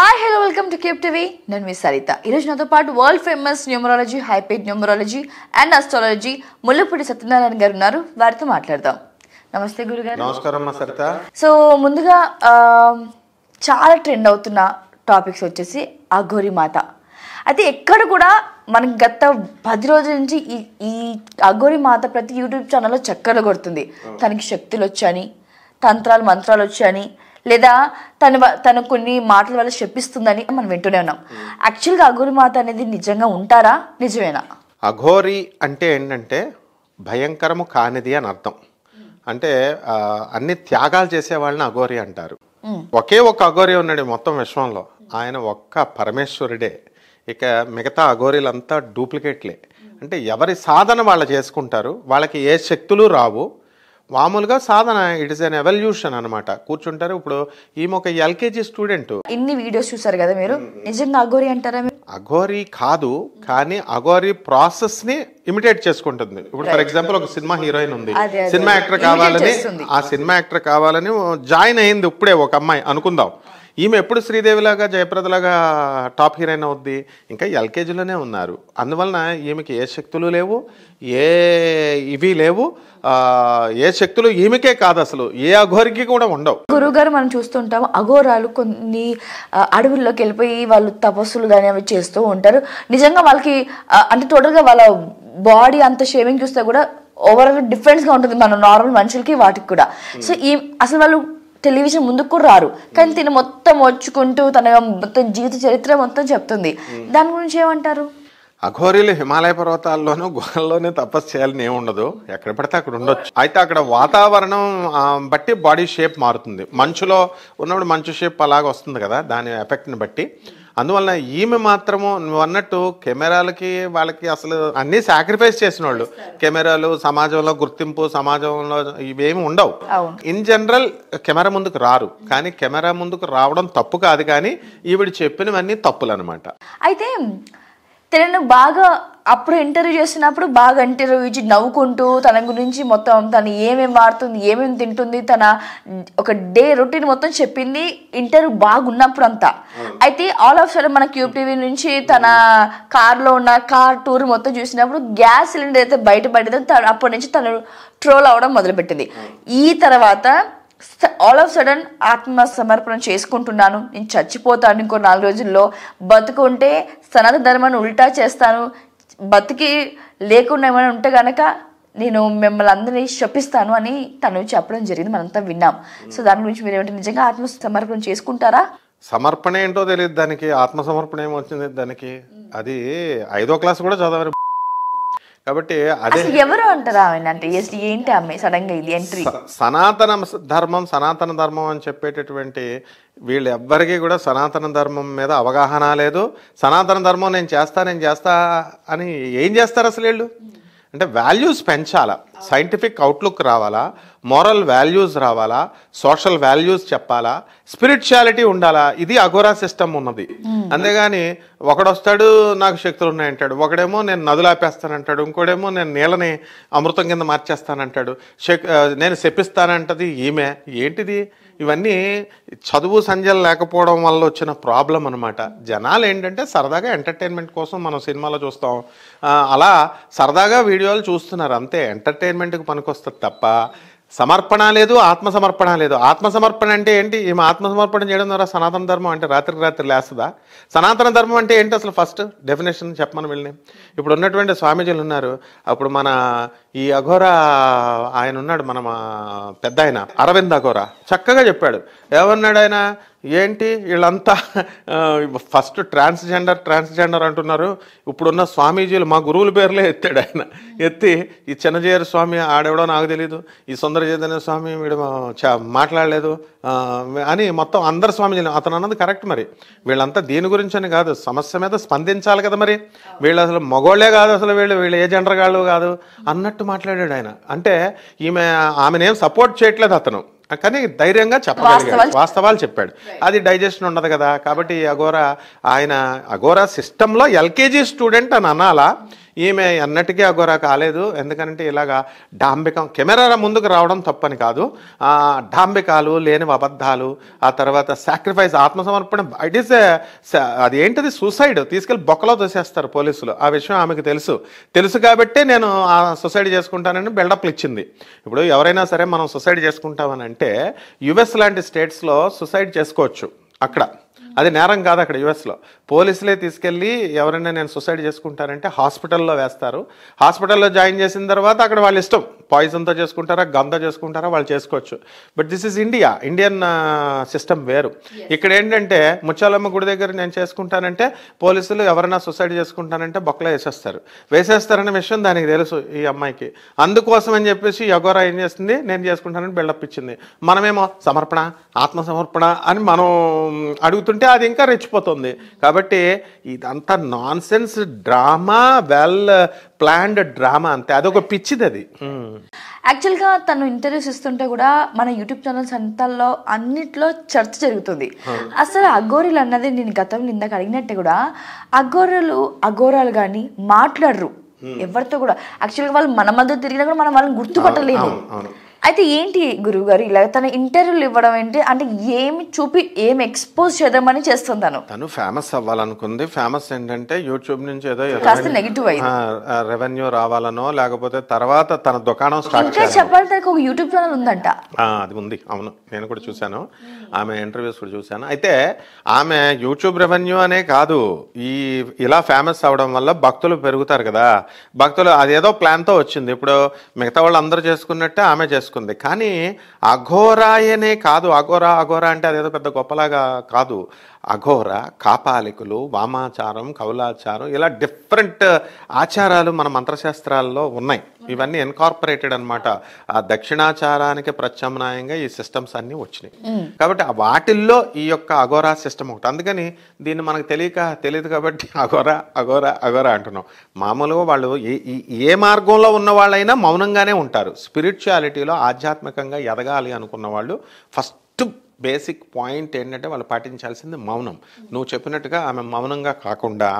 Hi hello welcome to cape TV నేను మీ సరిత ఈరోజు నాతో పాటు వరల్డ్ ఫేమస్ న్యూమరాలజీ హైపేడ్ numerology and astrology Mullapudi Satyanarayana garu ఉన్నారు వారితో మాట్లాడదాం నమస్తే గురుగారు నమస్కారం సరిత సో ముందుగా చాలా ట్రెండ్ అవుతున్న టాపిక్స్ వచ్చేసి అఘోరి మాత అయితే ఎక్కడ కూడా మనకి గత పది రోజుల నుంచి ఈ ఈ అఘోరి మాత ప్రతి యూట్యూబ్ ఛానల్లో చక్కర్లు కొడుతుంది తనకి శక్తులు వచ్చాయని తంత్రాలు మంత్రాలు వచ్చాయని లేదా తను తను కొన్ని మాటల వల్ల శపిస్తుందని మనం వింటూనే ఉన్నాం యాక్చువల్గా అఘోరి మాత అనేది నిజంగా ఉంటారా నిజమేనా అఘోరి అంటే ఏంటంటే భయంకరము కానిది అని అర్థం అంటే అన్ని త్యాగాలు చేసే వాళ్ళని అఘోరి అంటారు ఒకే ఒక అఘోరి ఉన్నాడు మొత్తం విశ్వంలో ఆయన ఒక్క పరమేశ్వరుడే ఇక మిగతా అఘోరీలంతా డూప్లికేట్లే అంటే ఎవరి సాధన వాళ్ళు చేసుకుంటారు వాళ్ళకి ఏ శక్తులు రావు మామూలుగా సాధన ఇట్ ఇస్ అన్ ఎవల్యూషన్ అనమాట కూర్చుంటారు ఇప్పుడు ఈమె ఒక ఎల్కేజీ స్టూడెంట్ ఇన్ని వీడియోస్ చూసారు కదా మీరు నిజంగా అఘోరి అంటారా అఘోరి కాదు కానీ అఘోరి ప్రాసెస్ ని ఇమిటేట్ చేసుకుంటుంది ఇప్పుడు ఫర్ ఎగ్జాంపుల్ ఒక సినిమా హీరోయిన్ ఉంది సినిమా యాక్టర్ కావాలని ఆ సినిమా యాక్టర్ కావాలని జాయిన్ అయింది ఇప్పుడే ఒక అమ్మాయి అనుకుందాం ఈమె ఎప్పుడు శ్రీదేవిలాగా జయప్రదలాగా టాప్ హీరోయిన్ అవుద్ది ఇంకా ఎల్కేజీలోనే ఉన్నారు అందువలన ఈమెకి ఏ శక్తులు లేవు ఏ ఇవి లేవు ఏ శక్తులు ఈమెకే కాదు అసలు ఏ అఘోరికి కూడా ఉండవు గురువుగారు మనం చూస్తుంటాం అఘోరాలు కొన్ని అడవుల్లోకి వెళ్ళిపోయి వాళ్ళు తపస్సులు కానీ అవి చేస్తూ ఉంటారు నిజంగా వాళ్ళకి అంటే టోటల్గా వాళ్ళ బాడీ అంత షేవింగ్ చూస్తే కూడా ఓవరాల్ డిఫరెన్స్గా ఉంటుంది మన నార్మల్ మనుషులకి వాటికి కూడా సో ఈ అసలు వాళ్ళు టెలివిజన్ ముందుకు కూడా రారు కానీ తిని మొత్తం వచ్చుకుంటూ తన మొత్తం జీవిత చరిత్ర మొత్తం చెప్తుంది దాని గురించి ఏమంటారు అఘోరీలు హిమాలయ పర్వతాల్లోనూ గుహల్లోనే తపస్సు చేయాలని ఏముండదు ఎక్కడ పడితే అక్కడ ఉండొచ్చు అయితే అక్కడ వాతావరణం బట్టి బాడీ షేప్ మారుతుంది మంచులో ఉన్నప్పుడు మంచు షేప్ అలాగ వస్తుంది కదా దాని ఎఫెక్ట్ని బట్టి అందువలన ఈమె మాత్రము నువ్వు అన్నట్టు కెమెరాలకి వాళ్ళకి అసలు అన్నీ సాక్రిఫైస్ చేసిన వాళ్ళు కెమెరాలు సమాజంలో గుర్తింపు సమాజంలో ఇవేమి ఉండవు ఇన్ జనరల్ కెమెరా ముందుకు రారు కానీ కెమెరా ముందుకు రావడం తప్పు కాదు కానీ ఈవిడ చెప్పినవన్నీ తప్పులు అనమాట అయితే తనను బాగా అప్పుడు ఇంటర్వ్యూ చేసినప్పుడు బాగా ఇంటర్వ్యూ ఇచ్చి నవ్వుకుంటూ తన గురించి మొత్తం తను ఏమేమి వాడుతుంది ఏమేమి తింటుంది తన ఒక డే రొటీన్ మొత్తం చెప్పింది ఇంటర్వ్యూ బాగున్నప్పుడు అంతా అయితే ఆల్ ఆఫ్ సడన్ మన క్యూటీవీ నుంచి తన కార్లో ఉన్న కార్ టూర్ మొత్తం చూసినప్పుడు గ్యాస్ సిలిండర్ అయితే బయటపడిందో అప్పటి నుంచి తను ట్రోల్ అవడం మొదలుపెట్టింది ఈ తర్వాత ఆల్ ఆఫ్ సడన్ ఆత్మ సమర్పణ చేసుకుంటున్నాను నేను చచ్చిపోతాను ఇంకో నాలుగు రోజుల్లో బతుకుంటే సనాతన ధర్మాన్ని ఉల్టా చేస్తాను బతికి లేకుండా ఏమైనా ఉంటే గనక నేను మిమ్మల్ని అందరినీ శపిస్తాను అని తను చెప్పడం జరిగింది మనంతా విన్నాం సో దాని గురించి మీరు ఏమంటే నిజంగా ఆత్మ సమర్పణ చేసుకుంటారా సమర్పణ ఏంటో తెలియదు దానికి ఆత్మ సమర్పణ ఏమొచ్చింది దానికి అది ఐదో క్లాస్ కూడా చదవరు కాబట్టి అదే ఎవరు అంటారు ఆయన అంటే ఏంటి ఆమె సడన్ గా ఇది ఎంట్రీ సనాతన ధర్మం సనాతన ధర్మం అని చెప్పేటటువంటి వీళ్ళు ఎవ్వరికీ కూడా సనాతన ధర్మం మీద అవగాహన లేదు సనాతన ధర్మం నేను చేస్తా నేను చేస్తా అని ఏం చేస్తారు అసలు వీళ్ళు అంటే వాల్యూస్ పెంచాలా సైంటిఫిక్ అవుట్లుక్ రావాలా మోరల్ వాల్యూస్ రావాలా సోషల్ వాల్యూస్ చెప్పాలా స్పిరిచువాలిటీ ఉండాలా ఇది అఘోరా సిస్టమ్ ఉన్నది hmm. అంతేగాని ఒకడొస్తాడు నాకు శక్తులు ఉన్నాయంటాడు ఒకడేమో నేను నదులాపేస్తానంటాడు ఇంకోడేమో నేను నీళ్ళని అమృతం కింద మార్చేస్తానంటాడు నేను చెప్పిస్తానంటది ఈమె ఏంటిది ఇవన్నీ చదువు సంధ్యలు లేకపోవడం వల్ల వచ్చిన ప్రాబ్లం అనమాట జనాలు ఏంటంటే సరదాగా ఎంటర్టైన్మెంట్ కోసం మనం సినిమాలో చూస్తాం అలా సరదాగా వీడియోలు చూస్తున్నారు అంతే ఎంటర్టైన్మెంట్కి పనికొస్తుంది తప్ప సమర్పణ లేదు ఆత్మసమర్పణ లేదు ఆత్మసమర్పణ అంటే ఏంటి ఈమె ఆత్మసమర్పణ చేయడం ద్వారా సనాతన ధర్మం అంటే రాత్రికి రాత్రి లేస్తుందా సనాతన ధర్మం అంటే ఏంటి అసలు ఫస్ట్ డెఫినేషన్ చెప్పమని వెళ్ళి ఇప్పుడు ఉన్నటువంటి స్వామీజీలు ఉన్నారు అప్పుడు మన ఈ అఘోర ఆయన ఉన్నాడు మన పెద్ద ఆయన అరవింద్ అఘోర చక్కగా చెప్పాడు ఏమన్నాడు ఆయన ఏంటి వీళ్ళంతా ఫస్ట్ ట్రాన్స్జెండర్ ట్రాన్స్జెండర్ అంటున్నారు ఇప్పుడున్న స్వామీజీలు మా గురువుల పేర్లే ఎత్తాడు ఆయన ఎత్తి ఈ చిన్నజేరు స్వామి ఆడెవడో నాకు తెలియదు ఈ సుందర చైతన్య స్వామి వీడు మాట్లాడలేదు అని మొత్తం అందరు స్వామీజీలు అతను అన్నది కరెక్ట్ మరి వీళ్ళంతా దీని గురించి అని కాదు సమస్య మీద స్పందించాలి కదా మరి వీళ్ళు అసలు మగోళ్లే కాదు అసలు వీళ్ళు వీళ్ళు ఏ జెండర్ కాళ్ళు కాదు అన్నట్టు మాట్లాడాడు ఆయన అంటే ఈమె ఆమెనేం సపోర్ట్ చేయట్లేదు అతను కానీ ధైర్యంగా చెప్పగలిగాడు వాస్తవాలు చెప్పాడు అది డైజెషన్ ఉండదు కదా కాబట్టి అఘోరా ఆయన అఘోరా సిస్టంలో ఎల్కేజీ స్టూడెంట్ అని అనాలా ఈమె అన్నట్టుగా అగోరా కాలేదు ఎందుకంటే ఇలాగా డాంబికం కెమెరా ముందుకు రావడం తప్పని కాదు డాంబికాలు లేని అబద్ధాలు ఆ తర్వాత సాక్రిఫైస్ ఆత్మసమర్పణ ఇట్ ఈస్ అది ఏంటది సూసైడ్ తీసుకెళ్ళి బొక్కలో తోసేస్తారు పోలీసులు ఆ విషయం ఆమెకు తెలుసు తెలుసు కాబట్టే నేను ఆ సొసైడ్ చేసుకుంటానని బిల్డప్లు ఇచ్చింది ఇప్పుడు ఎవరైనా సరే మనం సొసైడ్ చేసుకుంటామని అంటే యుఎస్ లాంటి స్టేట్స్లో సొసైడ్ చేసుకోవచ్చు అక్కడ అది నేరం కాదు అక్కడ యుఎస్లో పోలీసులే తీసుకెళ్ళి ఎవరైనా నేను సొసైడ్ చేసుకుంటారంటే హాస్పిటల్లో వేస్తారు హాస్పిటల్లో జాయిన్ చేసిన తర్వాత అక్కడ వాళ్ళ ఇష్టం పాయిజన్తో చేసుకుంటారా గంతో చేసుకుంటారా వాళ్ళు చేసుకోవచ్చు but this is India Indian system వేరు ఇక్కడ ఏంటంటే ముచ్చాలమ్మ గుడి దగ్గర నేను చేసుకుంటానంటే పోలీసులు ఎవరైనా సొసైడ్ చేసుకుంటానంటే బొక్కలో వేసేస్తారు వేసేస్తారనే విషయం దానికి తెలుసు ఈ అమ్మాయికి అందుకోసం అని చెప్పేసి యగోరా ఏం చేస్తుంది నేను చేసుకుంటానని బిల్డప్ ఇచ్చింది మనమేమో సమర్పణ ఆత్మసమర్పణ అని మనం అడుగుతుంటే ఉంటే అది ఇంకా రెచ్చిపోతుంది కాబట్టి ఇదంతా nonsense drama well planned drama అంతే అదొక పిచ్చిది అది యాక్చువల్గా తను ఇంటర్వ్యూస్ ఇస్తుంటే కూడా మన యూట్యూబ్ ఛానల్స్ అంతల్లో అన్నిట్లో చర్చ జరుగుతుంది అసలు అఘోరీలు అన్నది నేను గతంలో ఇందాక అడిగినట్టే కూడా అఘోరలు అఘోరాలు కానీ మాట్లాడరు ఎవరితో కూడా యాక్చువల్గా వాళ్ళు మన మధ్య తిరిగినా కూడా మనం వాళ్ళని గుర్తుపట్టలేము అయితే ఏంటి గురువుగారు ఇలా తన ఇంటర్వ్యూలు ఇవ్వడం ఏంటి అంటే ఏమి చూపి ఏం ఎక్స్పోజ్ చేద్దామని చేస్తుంది తను ఫేమస్ అవ్వాలనుకుంది ఫేమస్ ఏంటంటే యూట్యూబ్ నుంచి ఏదో కాస్త నెగిటివ్ అయింది రెవెన్యూ రావాలనో లేకపోతే తర్వాత తన దుకాణం స్టార్ట్ ఇంకా చెప్పాలంటే ఒక యూట్యూబ్ ఛానల్ ఉందంట అది ఉంది అవును నేను కూడా చూశాను ఆమె ఇంటర్వ్యూస్ కూడా చూశాను అయితే ఆమె యూట్యూబ్ రెవెన్యూ అనే కాదు ఈ ఇలా ఫేమస్ అవడం వల్ల భక్తులు పెరుగుతారు కదా భక్తులు అదేదో ప్లాన్తో వచ్చింది ఇప్పుడు మిగతా వాళ్ళు అందరూ చేసుకున్నట్టే ఆమె చేసుకుంటారు చేసుకుంది కానీ అఘోరాయనే కాదు అఘోరా అఘోరా అంటే అదేదో పెద్ద గొప్పలాగా కాదు అఘోర కాపాలికులు వామాచారం కౌలాచారం ఇలా డిఫరెంట్ ఆచారాలు మన మంత్రశాస్త్రాల్లో ఉన్నాయి ఇవన్నీ ఎన్కార్పొరేటెడ్ అనమాట ఆ దక్షిణాచారానికి ప్రత్యామ్నాయంగా ఈ సిస్టమ్స్ అన్ని వచ్చినాయి కాబట్టి వాటిల్లో ఈ యొక్క అఘోరా సిస్టమ్ ఒకటి అందుకని దీన్ని మనకు తెలియక తెలియదు కాబట్టి అఘోరా అఘోరా అఘోరా అంటున్నాం మామూలుగా వాళ్ళు ఏ ఏ మార్గంలో ఉన్న వాళ్ళైనా మౌనంగానే ఉంటారు స్పిరిచువాలిటీలో ఆధ్యాత్మికంగా ఎదగాలి అనుకున్న వాళ్ళు ఫస్ట్ బేసిక్ పాయింట్ ఏంటంటే వాళ్ళు పాటించాల్సింది మౌనం నువ్వు చెప్పినట్టుగా ఆమె మౌనంగా కాకుండా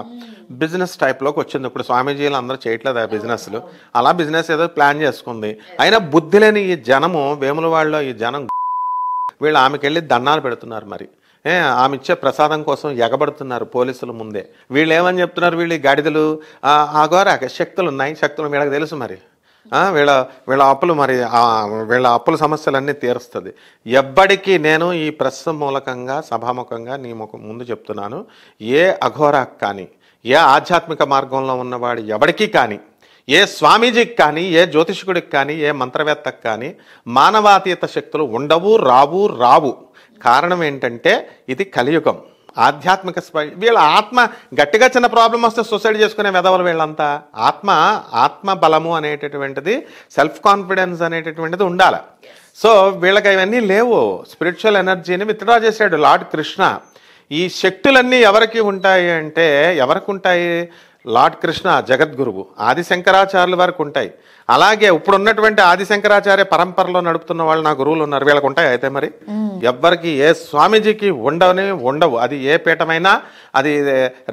బిజినెస్ టైప్లోకి వచ్చింది ఇప్పుడు స్వామీజీలు అందరూ చేయట్లేదు ఆ బిజినెస్లు అలా బిజినెస్ ఏదో ప్లాన్ చేసుకుంది అయినా బుద్ధి లేని ఈ జనము వేములవాడలో ఈ జనం వీళ్ళు ఆమెకి వెళ్ళి దండాలు పెడుతున్నారు మరి ఆమె ఇచ్చే ప్రసాదం కోసం ఎగబడుతున్నారు పోలీసుల ముందే వీళ్ళు ఏమని చెప్తున్నారు వీళ్ళు గాడిదలు ఘోర శక్తులు ఉన్నాయి శక్తులు వీళ్ళకి తెలుసు మరి వీళ్ళ వీళ్ళ అప్పులు మరి వీళ్ళ అప్పుల సమస్యలన్నీ తీరుస్తుంది ఎవ్వడికి నేను ఈ ప్రశ్న మూలకంగా సభాముఖంగా నీ ముందు చెప్తున్నాను ఏ అఘోరా కానీ ఏ ఆధ్యాత్మిక మార్గంలో ఉన్నవాడు ఎవడికి కానీ ఏ స్వామీజీకి కానీ ఏ జ్యోతిషుడికి కానీ ఏ మంత్రవేత్తకు కానీ మానవాతీత శక్తులు ఉండవు రావు రావు కారణం ఏంటంటే ఇది కలియుగం ఆధ్యాత్మిక స్పై వీళ్ళ ఆత్మ గట్టిగా చిన్న ప్రాబ్లం వస్తే సూసైడ్ చేసుకునే విధవలు వీళ్ళంతా ఆత్మ ఆత్మ బలము అనేటటువంటిది సెల్ఫ్ కాన్ఫిడెన్స్ అనేటటువంటిది ఉండాలి సో వీళ్ళకి అవన్నీ లేవు స్పిరిచువల్ ఎనర్జీని విత్డ్రా చేశాడు లార్డ్ కృష్ణ ఈ శక్తులన్నీ ఎవరికి ఉంటాయి అంటే ఎవరికి ఉంటాయి లార్డ్ కృష్ణ జగద్గురువు ఆది శంకరాచార్యుల వారికి ఉంటాయి అలాగే ఇప్పుడు ఉన్నటువంటి ఆదిశంకరాచార్య పరంపరలో నడుపుతున్న వాళ్ళు నాకు గురువులు ఉన్నారు వీళ్ళకు ఉంటాయి అయితే మరి ఎవ్వరికి ఏ స్వామీజీకి ఉండవని ఉండవు అది ఏ పీఠమైనా అది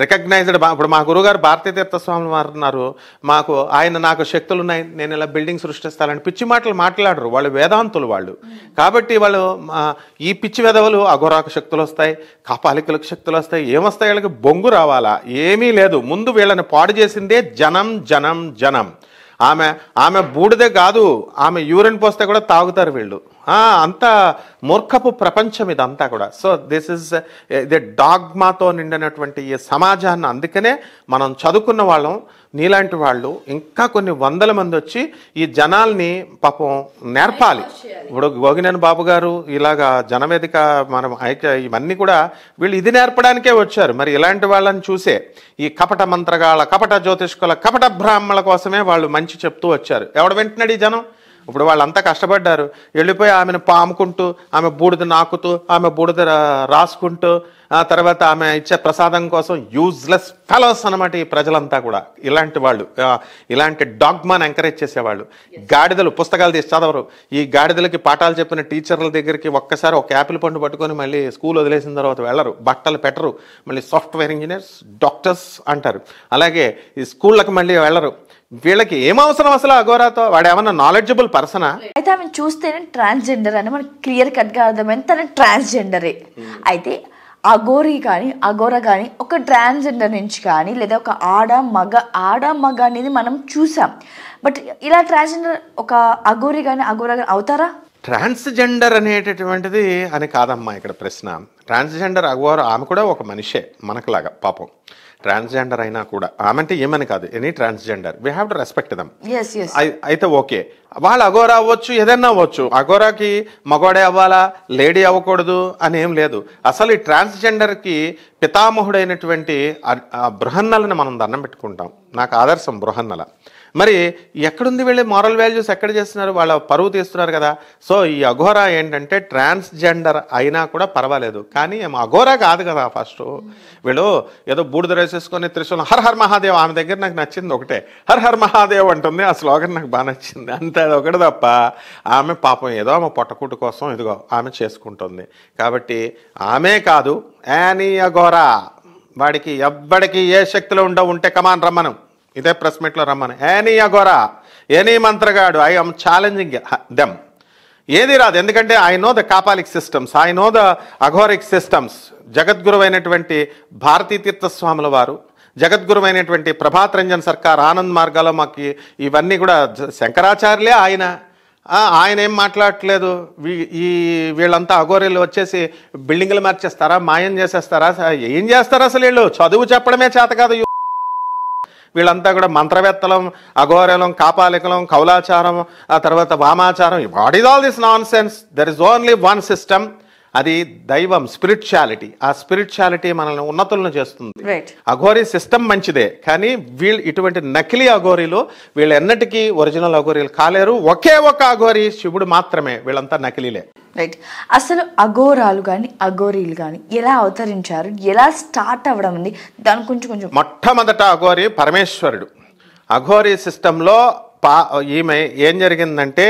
రికగ్నైజ్డ్ ఇప్పుడు మా గురుగారు భారతీతీర్థ స్వామి వారు ఉన్నారు మాకు ఆయన నాకు శక్తులు ఉన్నాయి నేను ఇలా బిల్డింగ్ సృష్టిస్తానని పిచ్చి మాటలు మాట్లాడరు వాళ్ళు వేదాంతులు వాళ్ళు కాబట్టి వాళ్ళు ఈ పిచ్చి వెదవలు అఘోరాకు శక్తులు వస్తాయి కాపాలికలకు శక్తులు వస్తాయి ఏమొస్తాయి వీళ్ళకి బొంగు రావాలా ఏమీ లేదు ముందు వీళ్ళని పాడు చేసిందే జనం జనం జనం ఆమె ఆమె బూడిదే కాదు ఆమె యూరిన్ పోస్తే కూడా తాగుతారు వీళ్ళు అంత మూర్ఖపు ప్రపంచం ఇదంతా కూడా సో దిస్ ఇస్ ఇదే డాగ్మాతో నిండినటువంటి ఈ సమాజాన్ని అందుకనే మనం చదువుకున్న వాళ్ళం నీలాంటి వాళ్ళు ఇంకా కొన్ని వందల మంది వచ్చి ఈ జనాల్ని పాపం నేర్పాలి ఇప్పుడు గోగినేని బాబు గారు ఇలాగా జనవేదిక మనం ఐక్య ఇవన్నీ కూడా వీళ్ళు ఇది నేర్పడానికే వచ్చారు మరి ఇలాంటి వాళ్ళని చూసే ఈ కపట మంత్రగాళ్ళ కపట జ్యోతిష్కుల కపట బ్రాహ్మణుల కోసమే వాళ్ళు మంచి చెప్తూ వచ్చారు ఎవడ వింటున్నాడు ఈ జనం ఇప్పుడు వాళ్ళంతా కష్టపడ్డారు వెళ్ళిపోయి ఆమెను పాముకుంటూ ఆమె బూడిద నాకుతూ ఆమె బూడిద రాసుకుంటూ ఆ తర్వాత ఆమె ఇచ్చే ప్రసాదం కోసం యూజ్లెస్ ఫెలోస్ అనమాట ఈ ప్రజలంతా కూడా ఇలాంటి వాళ్ళు ఇలాంటి డాగ్మాన్ ఎంకరేజ్ చేసేవాళ్ళు గాడిదలు పుస్తకాలు తీసి చదవరు ఈ గాడిదలకి పాఠాలు చెప్పిన టీచర్ల దగ్గరికి ఒక్కసారి ఒక యాపిల్ పండు పట్టుకొని మళ్ళీ స్కూల్ వదిలేసిన తర్వాత వెళ్ళరు బట్టలు పెట్టరు మళ్ళీ సాఫ్ట్వేర్ ఇంజనీర్స్ డాక్టర్స్ అంటారు అలాగే ఈ స్కూళ్ళకి మళ్ళీ వెళ్ళరు వీళ్ళకి ఏం అవసరం అసలు అఘోరాతో వాడు ఏమన్నా నాలెడ్జబుల్ పర్సనా అయితే ఆమె చూస్తేనే ట్రాన్స్జెండర్ అని మనకి క్లియర్ కట్గా అర్థమైంది తన ట్రాన్స్జెండరే hmm. అయితే అఘోరి కానీ అఘోర కానీ ఒక ట్రాన్స్జెండర్ నుంచి కానీ లేదా ఒక ఆడ మగ ఆడ మగ అనేది మనం చూసాం బట్ ఇలా ట్రాన్స్జెండర్ ఒక అఘోరి కానీ అఘోర కానీ అవుతారా ట్రాన్స్జెండర్ అనేటటువంటిది అని కాదమ్మా ఇక్కడ ప్రశ్న ట్రాన్స్జెండర్ అఘోర ఆమె కూడా ఒక మనిషే మనకులాగా పాపం ట్రాన్స్జెండర్ అయినా కూడా ఆమె అంటే ఏమని కాదు any transgender we have to respect them అయితే ఓకే వాళ్ళు అగోరా అవ్వచ్చు ఏదైనా అవ్వచ్చు అగోరాకి మగోడే అవ్వాలా లేడీ అవ్వకూడదు అని ఏం లేదు అసలు ఈ ట్రాన్స్జెండర్కి పితామహుడైనటువంటి బృహన్నలని మనం దండం పెట్టుకుంటాం నాకు ఆదర్శం బృహన్నల మరి ఎక్కడుంది వీళ్ళ మారల్ వాల్యూస్ ఎక్కడ చేస్తున్నారు వాళ్ళ పరువు తీస్తున్నారు కదా సో ఈ అఘోరా ఏంటంటే ట్రాన్స్జెండర్ అయినా కూడా పర్వాలేదు కానీ ఏమో అఘోరా కాదు కదా ఫస్ట్ వీళ్ళు ఏదో బూడిద రేసేసుకొని త్రిశూలం హర్ హర్ మహాదేవ్ ఆమె దగ్గర నాకు నచ్చింది ఒకటే హర్ హర్ మహాదేవ్ అంటుంది ఆ శ్లోకం నాకు బాగా నచ్చింది అంతే ఒకటి తప్ప ఆమె పాపం ఏదో ఆమె పొట్టకూటు కోసం ఇదిగో ఆమె చేసుకుంటుంది కాబట్టి ఆమె కాదు యానీ అఘోరా వాడికి ఎవ్వడికి ఏ శక్తులు ఉండవు ఉంటే కమాన్ రమ్మను ఇదే ప్రెస్ మీట్లో రమ్మని ఏనీ అగోరా ఏనీ మంత్రగాడు ఐ ఆమ్ ఛాలెంజింగ్ దెమ్ ఏది రాదు ఎందుకంటే I know the Kapalik systems I know the Aghorik systems జగద్గురువైనటువంటి భారతీ తీర్థస్వాముల వారు జగద్గురువైనటువంటి ప్రభాత్ రంజన్ సర్కార్ ఆనంద్ మార్గాలో మాకు ఇవన్నీ కూడా శంకరాచార్యులే ఆయన ఆయన ఏం మాట్లాడట్లేదు ఈ వీళ్ళంతా అఘోరీలు వచ్చేసి బిల్డింగ్లు మార్చేస్తారా మాయం చేసేస్తారా ఏం చేస్తారా అసలు వీళ్ళు చదువు చెప్పడమే చేత కాదు వీళ్ళంతా కూడా మంత్రవేత్తలం అఘోరలం కాపాలికలం కౌలాచారం ఆ తర్వాత వామాచారం what is all this nonsense there is only one system అది దైవం స్పిరిచువాలిటీ ఆ స్పిరిచువాలిటీ మనల్ని ఉన్నతులను చేస్తుంది అఘోరీ సిస్టమ్ మంచిదే కానీ వీళ్ళు ఇటువంటి నకిలీ అఘోరీలు వీళ్ళు ఎన్నటికీ ఒరిజినల్ అఘోరీలు కాలేరు ఒకే ఒక అఘోరీ శివుడు మాత్రమే వీళ్ళంతా నకిలీలే రైట్ అసలు అఘోరాలు కానీ అఘోరీలు కానీ ఎలా అవతరించారు ఎలా స్టార్ట్ అవ్వడం ఉంది దాని కొంచెం కొంచెం మొట్టమొదట అఘోరి పరమేశ్వరుడు అఘోరీ సిస్టంలో పా ఈమె ఏం జరిగిందంటే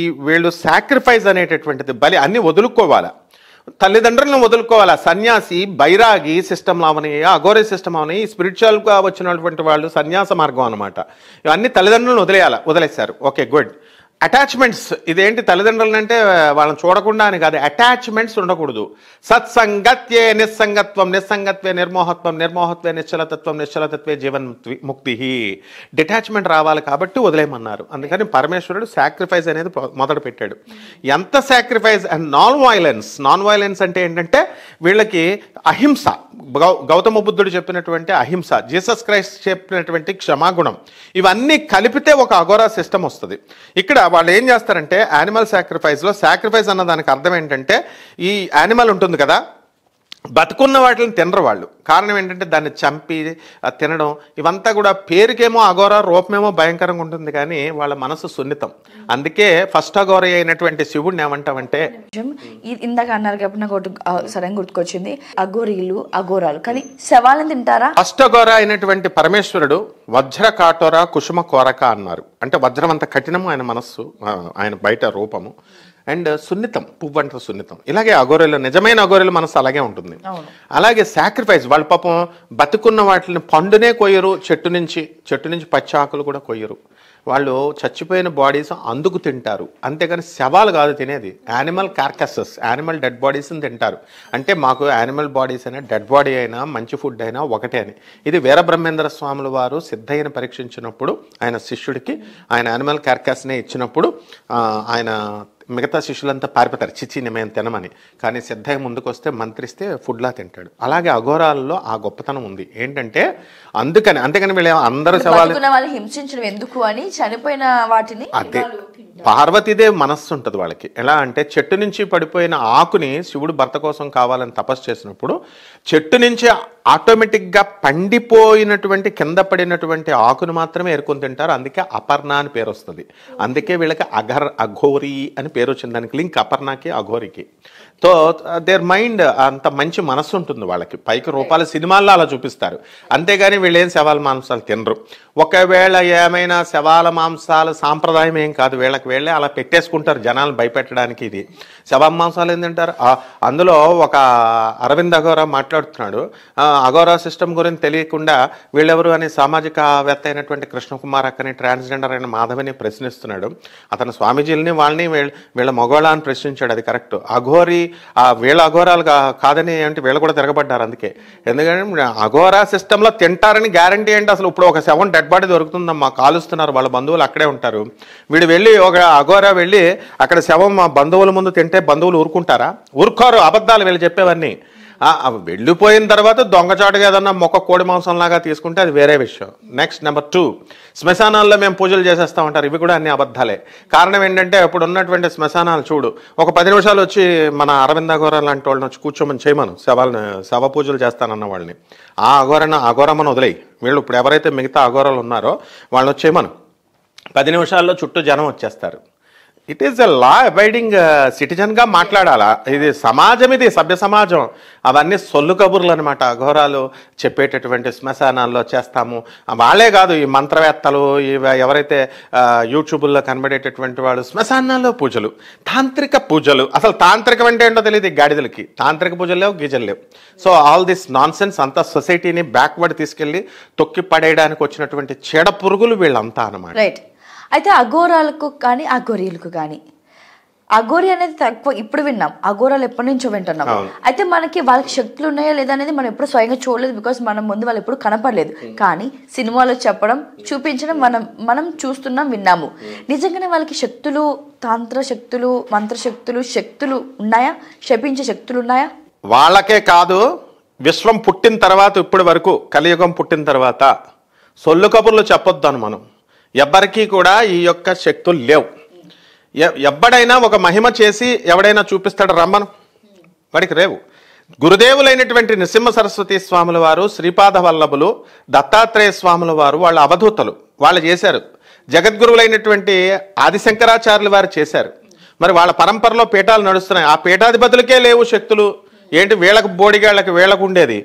ఈ వీళ్ళు సాక్రిఫైస్ అనేటటువంటిది బలి అన్ని వదులుకోవాలి తల్లిదండ్రులను వదులుకోవాలా సన్యాసి బైరాగి సిస్టమ్ అవని అఘోరే సిస్టమ్ అవని స్పిరిచువల్గా వచ్చినటువంటి వాళ్ళు సన్యాస మార్గం అనమాట ఇవన్నీ తల్లిదండ్రులను వదిలేయాలి వదిలేశారు ఓకే గుడ్ అటాచ్మెంట్స్ ఇదేంటి అంటే వాళ్ళని చూడకుండా అని కాదు అటాచ్మెంట్స్ ఉండకూడదు సత్సంగత్యే నిస్సంగత్వం నిస్సంగత్వే నిర్మోహత్వం నిర్మోహత్వే నిశ్చలతత్వం నిశ్చలతత్వే జీవన్ ముక్తి డిటాచ్మెంట్ రావాలి కాబట్టి వదిలేయమన్నారు అందుకని పరమేశ్వరుడు సాక్రిఫైస్ అనేది మొదలు పెట్టాడు ఎంత sacrifice and nonviolence nonviolence అంటే ఏంటంటే వీళ్ళకి అహింస గౌతమ బుద్ధుడు చెప్పినటువంటి అహింస జీసస్ క్రైస్ట్ చెప్పినటువంటి క్షమాగుణం ఇవన్నీ కలిపితే ఒక అగోరా సిస్టమ్ వస్తుంది ఇక్కడ వాళ్ళు ఏం చేస్తారంటే యానిమల్ సాక్రిఫైస్లో సాక్రిఫైస్ అన్న దానికి అర్థం ఏంటంటే ఈ యానిమల్ ఉంటుంది కదా బతుకున్న వాటిని తినరు వాళ్ళు కారణం ఏంటంటే దాన్ని చంపి తినడం ఇవంతా కూడా పేరుకేమో అఘోర రూపమేమో భయంకరంగా ఉంటుంది కానీ వాళ్ళ మనసు సున్నితం అందుకే ఫస్ట్ అఘోర అయినటువంటి శివుడిని ఏమంటామంటే ఇందాక అన్నారు కాబట్టి నాకు ఒకటి సరైన గుర్తుకొచ్చింది అఘోరీలు అఘోరాలు కానీ శవాలను తింటారా ఫస్ట్ అఘోర అయినటువంటి పరమేశ్వరుడు వజ్ర కాటోర కుసుమ కోరక అన్నారు అంటే వజ్రం అంత కఠినము ఆయన మనస్సు ఆయన బయట రూపము అండ్ సున్నితం పువ్వు అంటారు సున్నితం ఇలాగే అగోరెలు నిజమైన అగోరెలు మనసు అలాగే ఉంటుంది అలాగే సాక్రిఫైస్ వాళ్ళ పాపం బతుకున్న వాటిని పండునే కొయ్యరు చెట్టు నుంచి చెట్టు నుంచి పచ్చి ఆకులు కూడా కొయ్యరు వాళ్ళు చచ్చిపోయిన బాడీస్ అందుకు తింటారు అంతేగాని శవాలు కాదు తినేది యానిమల్ క్యార్కసెస్ యానిమల్ డెడ్ బాడీస్ని తింటారు అంటే మాకు యానిమల్ బాడీస్ అయినా డెడ్ బాడీ అయినా మంచి ఫుడ్ అయినా ఒకటే అని ఇది వీరబ్రహ్మేంద్ర స్వాముల వారు సిద్ధయ్యన పరీక్షించినప్పుడు ఆయన శిష్యుడికి ఆయన యానిమల్ క్యార్కస్నే ఇచ్చినప్పుడు ఆయన మిగతా శిష్యులంతా పారిపోతారు చిచ్చి నిమయం తినమని కానీ సిద్ధయ్య ముందుకు వస్తే మంత్రిస్తే ఫుడ్లా తింటాడు అలాగే అఘోరాల్లో ఆ గొప్పతనం ఉంది ఏంటంటే అందుకని అంతేకాని వీళ్ళు అందరూ సవాలు హింసించడం ఎందుకు అని చనిపోయిన వాటిని అదే పార్వతీదేవి మనస్సు ఉంటుంది వాళ్ళకి ఎలా అంటే చెట్టు నుంచి పడిపోయిన ఆకుని శివుడు భర్త కోసం కావాలని తపస్సు చేసినప్పుడు చెట్టు నుంచి ఆటోమేటిక్గా పండిపోయినటువంటి కింద పడినటువంటి ఆకును మాత్రమే ఎరుకొని తింటారు అందుకే అపర్ణ అని పేరు వస్తుంది అందుకే వీళ్ళకి అఘర్ అఘోరి అని పేరు వచ్చింది దానికి లింక్ అపర్ణకి అఘోరికి తో దేర్ మైండ్ అంత మంచి మనసు ఉంటుంది వాళ్ళకి పైకి రూపాయల సినిమాల్లో అలా చూపిస్తారు అంతేగాని వీళ్ళు ఏం శవాల మాంసాలు తినరు ఒకవేళ ఏమైనా శవాల మాంసాలు సాంప్రదాయం ఏం కాదు వీళ్ళకి వీళ్ళే అలా పెట్టేసుకుంటారు జనాలు భయపెట్టడానికి ఇది శవాల మాంసాలు ఏంటంటారు అందులో ఒక అరవింద్ అఘోరా మాట్లాడుతున్నాడు అఘోరా సిస్టమ్ గురించి తెలియకుండా వీళ్ళెవరు అనే సామాజికవేత్త అయినటువంటి కృష్ణకుమార్ అక్కని ట్రాన్స్జెండర్ అయిన మాధవిని ప్రశ్నిస్తున్నాడు అతను స్వామీజీలని వాళ్ళని వీళ్ళ మొగోళాన్ని ప్రశ్నించాడు అది కరెక్ట్ అఘోరి ఆ వీళ్ళ అఘోరాలు కాదని అంటే వీళ్ళు కూడా తిరగబడ్డారు అందుకే ఎందుకంటే అఘోరా సిస్టంలో తింటారని గ్యారంటీ ఏంటి అసలు ఇప్పుడు ఒక సెవెన్ డెడ్ బాడీ దొరుకుతుందమ్మా కాలుస్తున్నారు వాళ్ళ బంధువులు అక్కడే ఉంటారు వీడు వెళ్ళి ఒక అఘోరా వెళ్ళి అక్కడ శవం మా బంధువుల ముందు తింటే బంధువులు ఊరుకుంటారా ఊరుకోరు అబద్ధాలు వీళ్ళు చెప్పేవన్నీ వెళ్ళిపోయిన తర్వాత దొంగచాటుగా ఏదన్నా మొక్క కోడి మాంసంలాగా తీసుకుంటే అది వేరే విషయం నెక్స్ట్ నెంబర్ టూ శ్మశానాల్లో మేము పూజలు చేసేస్తూ ఉంటారు ఇవి కూడా అన్ని అబద్ధాలే కారణం ఏంటంటే ఇప్పుడు ఉన్నటువంటి శ్మశానాలు చూడు ఒక పది నిమిషాలు వచ్చి మన అరవింద అఘోర లాంటి వాళ్ళని వచ్చి కూర్చోమని చేయమను శవాలను శవ పూజలు చేస్తానన్న వాళ్ళని ఆ అఘోరణ అఘోరమని వదిలేయి వీళ్ళు ఇప్పుడు ఎవరైతే మిగతా అఘోరాలు ఉన్నారో వాళ్ళని వచ్చేయమను పది నిమిషాల్లో చుట్టూ జనం వచ్చేస్తారు it is a law abiding సిటిజన్గా మాట్లాడాలా ఇది సమాజం ఇది సభ్య సమాజం అవన్నీ సొల్లు కబుర్లు అనమాట అఘోరాలు చెప్పేటటువంటి శ్మశానాల్లో చేస్తాము వాళ్ళే కాదు ఈ మంత్రవేత్తలు ఎవరైతే యూట్యూబ్లో కనబడేటటువంటి వాళ్ళు శ్మశానాల్లో పూజలు తాంత్రిక పూజలు అసలు తాంత్రికం అంటే ఏంటో తెలియదు గాడిదలకి తాంత్రిక పూజలు లేవు గీజలు లేవు so all this nonsense అంతా సొసైటీని బ్యాక్వర్డ్ తీసుకెళ్ళి తొక్కి పడేయడానికి వచ్చినటువంటి చెడ పురుగులు వీళ్ళంతా అనమాట అయితే అఘోరాలకు కానీ అఘోరీలకు కానీ అఘోరి అనేది తక్కువ ఇప్పుడు విన్నాం అఘోరాలు ఎప్పటి నుంచో వింటున్నాం అయితే మనకి వాళ్ళకి శక్తులు ఉన్నాయా లేదా అనేది మనం ఎప్పుడు స్వయంగా చూడలేదు బికాస్ మనం ముందు వాళ్ళు ఎప్పుడు కనపడలేదు కానీ సినిమాలో చెప్పడం చూపించడం మనం మనం చూస్తున్నాం విన్నాము నిజంగానే వాళ్ళకి శక్తులు తాంత్ర శక్తులు మంత్రశక్తులు శక్తులు ఉన్నాయా శపించే శక్తులు ఉన్నాయా వాళ్ళకే కాదు విశ్వం పుట్టిన తర్వాత ఇప్పటి వరకు కలియుగం పుట్టిన తర్వాత సొల్లు కబుర్లు చెప్పొద్దాను మనం ఎవ్వరికీ కూడా ఈ యొక్క శక్తులు లేవు ఎవ్వడైనా ఒక మహిమ చేసి ఎవడైనా చూపిస్తాడు రమ్మను వాడికి రేవు గురుదేవులైనటువంటి నృసింహ సరస్వతి స్వాముల వారు శ్రీపాద వల్లభులు దత్తాత్రేయ స్వాముల వారు వాళ్ళ అవధూతలు వాళ్ళు చేశారు జగద్గురువులైనటువంటి ఆదిశంకరాచార్యులు వారు చేశారు మరి వాళ్ళ పరంపరలో పీఠాలు నడుస్తున్నాయి ఆ పీఠాధిపతులకే లేవు శక్తులు ఏంటి వీళ్ళకు బోడిగాళ్ళకి వీళ్ళకు ఉండేది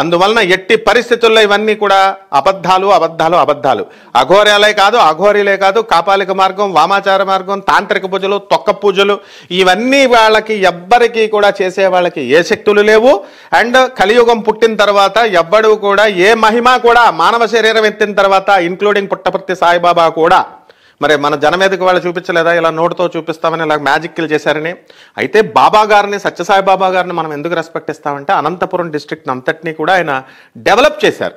అందువలన ఎట్టి పరిస్థితుల్లో ఇవన్నీ కూడా అబద్ధాలు అబద్ధాలు అబద్ధాలు అఘోరాలే కాదు అఘోరీలే కాదు కాపాలిక మార్గం వామాచార మార్గం తాంత్రిక పూజలు తొక్క పూజలు ఇవన్నీ వాళ్ళకి ఎవ్వరికీ కూడా చేసే వాళ్ళకి ఏ శక్తులు లేవు అండ్ కలియుగం పుట్టిన తర్వాత ఎవ్వడు కూడా ఏ మహిమ కూడా మానవ శరీరం ఎత్తిన తర్వాత ఇంక్లూడింగ్ పుట్టపర్తి సాయిబాబా కూడా మరి మన జనమేదకి వాళ్ళు చూపించలేదా ఇలా నోటుతో చూపిస్తామని ఇలా మ్యాజిక్లు చేశారని అయితే బాబా గారిని సత్యసాయి బాబా గారిని మనం ఎందుకు రెస్పెక్ట్ ఇస్తామంటే అనంతపురం డిస్ట్రిక్ట్ అంతటినీ కూడా ఆయన డెవలప్ చేశారు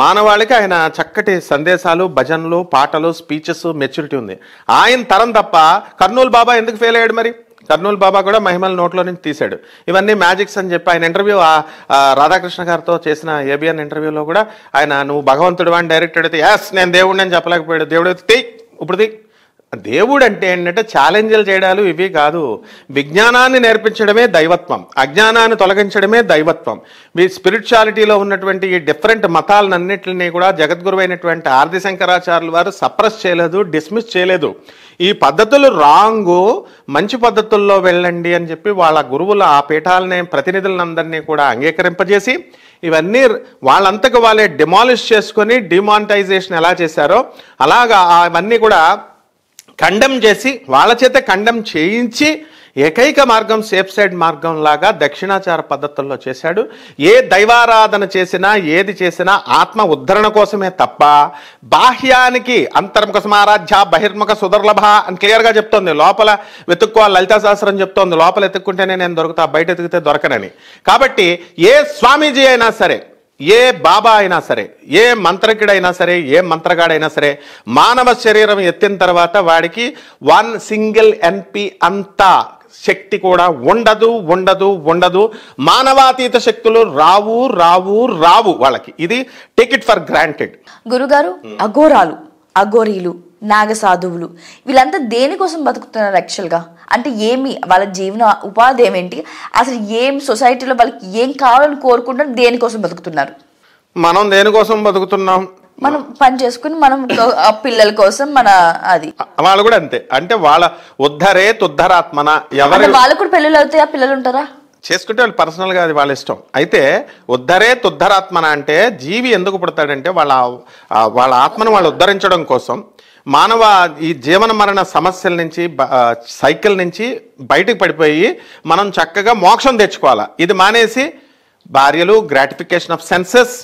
మానవాళికి ఆయన చక్కటి సందేశాలు భజనలు పాటలు స్పీచెస్ మెచ్యూరిటీ ఉంది ఆయన తరం తప్ప కర్నూలు బాబా ఎందుకు ఫెయిల్ అయ్యాడు మరి కర్నూలు బాబా కూడా మహిమల నోట్లో నుంచి తీశాడు ఇవన్నీ మ్యాజిక్స్ అని చెప్పి ఆయన ఇంటర్వ్యూ ఆ రాధాకృష్ణ గారితో చేసిన ఏబిఎన్ ఇంటర్వ్యూలో కూడా ఆయన నువ్వు భగవంతుడు అని డైరెక్ట్ అడిగితే ఎస్ నేను దేవుడిని అని చెప్పలేకపోయాడు దేవుడు అయితే ఇప్పుడు దేవుడు అంటే ఏంటంటే ఛాలెంజ్లు చేయడాలు ఇవి కాదు విజ్ఞానాన్ని నేర్పించడమే దైవత్వం అజ్ఞానాన్ని తొలగించడమే దైవత్వం మీ స్పిరిచువాలిటీలో ఉన్నటువంటి ఈ డిఫరెంట్ మతాలన్నింటినీ కూడా జగద్గురువైనటువంటి ఆర్ది శంకరాచార్యులు వారు సప్రెస్ చేయలేదు డిస్మిస్ చేయలేదు ఈ పద్ధతులు రాంగు మంచి పద్ధతుల్లో వెళ్ళండి అని చెప్పి వాళ్ళ గురువుల ఆ పీఠాలనే ప్రతినిధులందరినీ కూడా అంగీకరింపజేసి ఇవన్నీ వాళ్ళంతకు వాళ్ళే డిమాలిష్ చేసుకొని డిమానిటైజేషన్ ఎలా చేశారో అలాగా అవన్నీ కూడా కండెమ్ చేసి వాళ్ళ చేత కండెమ్ చేయించి ఏకైక మార్గం సేఫ్ సైడ్ మార్గం లాగా దక్షిణాచార పద్ధతుల్లో చేశాడు ఏ దైవారాధన చేసినా ఏది చేసినా ఆత్మ ఉద్ధరణ కోసమే తప్ప బాహ్యానికి అంతర్ముఖ సమారాధ్య బహిర్ముఖ సుదర్లభ అని క్లియర్గా చెప్తోంది లోపల వెతుక్కోవాలి లలితా శాస్త్రం చెప్తోంది లోపల వెతుక్కుంటేనే నేను దొరుకుతా బయట ఎతికితే దొరకనని కాబట్టి ఏ స్వామీజీ అయినా సరే ఏ బాబా అయినా సరే ఏ మంత్రకుడైనా సరే ఏ మంత్రగాడైనా సరే మానవ శరీరం ఎత్తిన తర్వాత వాడికి వన్ సింగిల్ ఎన్పి అంతా శక్తి కూడా ఉండదు ఉండదు ఉండదు మానవాతీత శక్తులు రావు రావు రావు వాళ్ళకి ఇది టేక్ ఇట్ ఫర్ గ్రాంటెడ్ గురుగారు అఘోరాలు అఘోరీలు నాగసాధువులు వీళ్ళంతా దేనికోసం బతుకుతున్నారు యాక్చువల్గా అంటే ఏమి వాళ్ళ జీవన ఉపాధి ఏమేంటి అసలు ఏం సొసైటీలో వాళ్ళకి ఏం కావాలని కోరుకుంటారు దేనికోసం బతుకుతున్నారు మనం దేనికోసం బతుకుతున్నాం మనం పని చేసుకుని మనం పిల్లల కోసం మన అది వాళ్ళు కూడా అంతే అంటే వాళ్ళ ఉద్ధరే తుద్ధరాత్మన ఎవరు వాళ్ళు కూడా పెళ్ళిళ్ళు అవుతాయి ఆ పిల్లలు ఉంటారా చేసుకుంటే వాళ్ళు పర్సనల్గా అది వాళ్ళ ఇష్టం అయితే ఉద్ధరే తుద్ధరాత్మన అంటే జీవి ఎందుకు పుడతాడంటే వాళ్ళ వాళ్ళ ఆత్మను వాళ్ళు ఉద్ధరించడం కోసం మానవ ఈ జీవన మరణ సమస్యల నుంచి సైకిల్ నుంచి బయటకు పడిపోయి మనం చక్కగా మోక్షం తెచ్చుకోవాలి ఇది మానేసి భార్యలు గ్రాటిఫికేషన్ ఆఫ్ సెన్సెస్